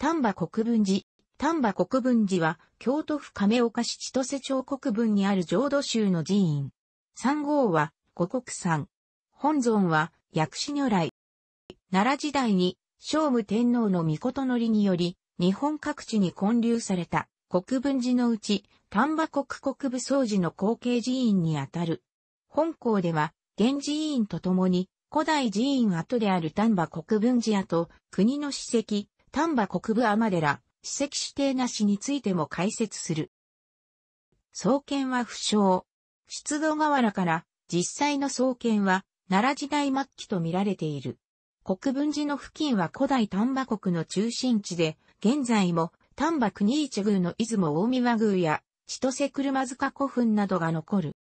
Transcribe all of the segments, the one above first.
丹波国分寺。丹波国分寺は、京都府亀岡市千歳町国分にある浄土宗の寺院。三号は、五国山。本尊は、薬師如来。奈良時代に、聖武天皇の御事のりにより、日本各地に建立された国分寺のうち、丹波国国部総寺の後継寺院にあたる。本校では、現寺院とともに、古代寺院跡である丹波国分寺跡、国の史跡、丹波国部天寺、史跡指定なしについても解説する。創建は不詳。出土河原から実際の創建は奈良時代末期と見られている。国分寺の付近は古代丹波国の中心地で、現在も丹波国一宮の出雲大宮和宮や千歳車塚古墳などが残る。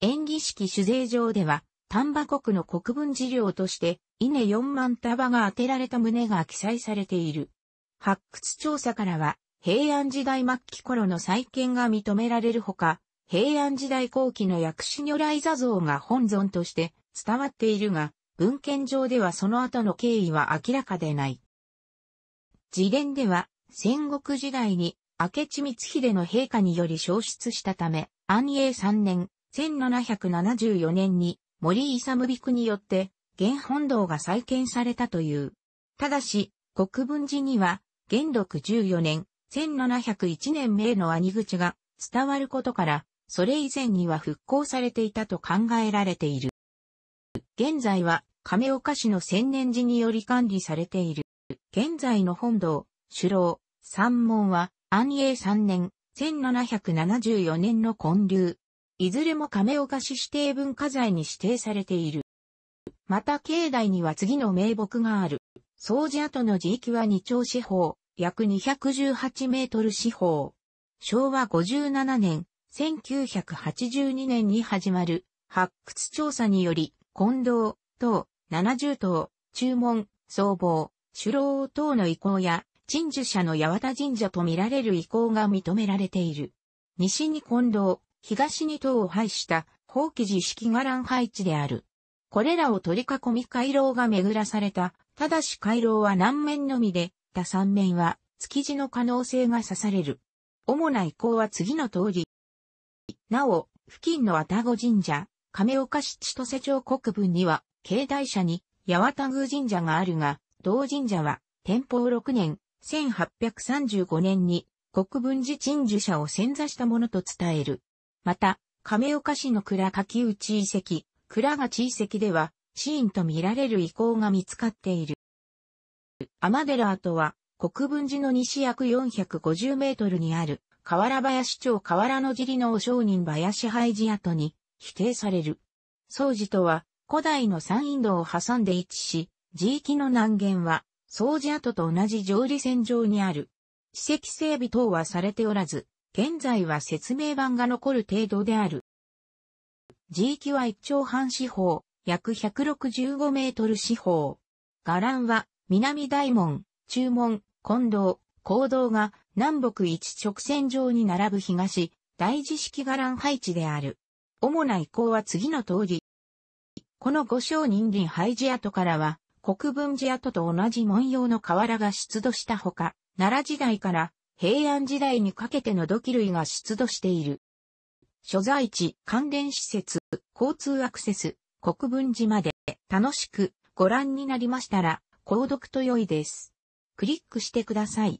演技式酒税場では丹波国の国分寺領として稲4万束が当てられた旨が記載されている。発掘調査からは、平安時代末期頃の再建が認められるほか、平安時代後期の薬師如来座像が本尊として伝わっているが、文献上ではその後の経緯は明らかでない。自伝では、戦国時代に明智光秀の陛下により消失したため、安永3年、1774年に森勇備によって現本堂が再建されたという。ただし、国分寺には、元禄14年、1701年名の兄口が伝わることから、それ以前には復興されていたと考えられている。現在は、亀岡市の千年寺により管理されている。現在の本堂、首楼、三門は、安永3年、1774年の建立。いずれも亀岡市指定文化財に指定されている。また境内には次の名木がある。掃除跡の地域は二丁四方、約218メートル四方。昭和57年、1982年に始まる発掘調査により、近藤、等、70等、注文、僧帽、首老等の遺構や、陳樹社の八幡神社と見られる遺構が認められている。西に近藤、東に等を配した、法規寺式伽藍配置である。これらを取り囲み回廊が巡らされた。ただし回廊は南面のみで、他三面は築地の可能性が指される。主な遺構は次の通り。なお、付近の綿子神社、亀岡市千歳町国分には、境内社に八幡宮神社があるが、同神社は、天保6年、1835年に国分寺鎮守社を潜座したものと伝える。また、亀岡市の倉柿内遺跡、倉が地遺跡では、シーンと見られる遺構が見つかっている。天寺跡は、国分寺の西約450メートルにある、河原林町河原の尻の商人林廃寺跡に否定される。宗寺とは古代の山陰道を挟んで位置し、地域の南限は、宗寺跡と同じ上理線上にある。史跡整備等はされておらず、現在は説明版が残る程度である。地域は一丁半四方、約165メートル四方。伽藍は、南大門、中門、近道、高道が南北一直線上に並ぶ東、大地式伽藍配置である。主な遺構は次の通り。この五小人林廃寺跡からは、国分寺跡と同じ文様の瓦が出土したほか、奈良時代から平安時代にかけての土器類が出土している。所在地、関連施設、交通アクセス、国分寺まで楽しくご覧になりましたら、購読と良いです。クリックしてください。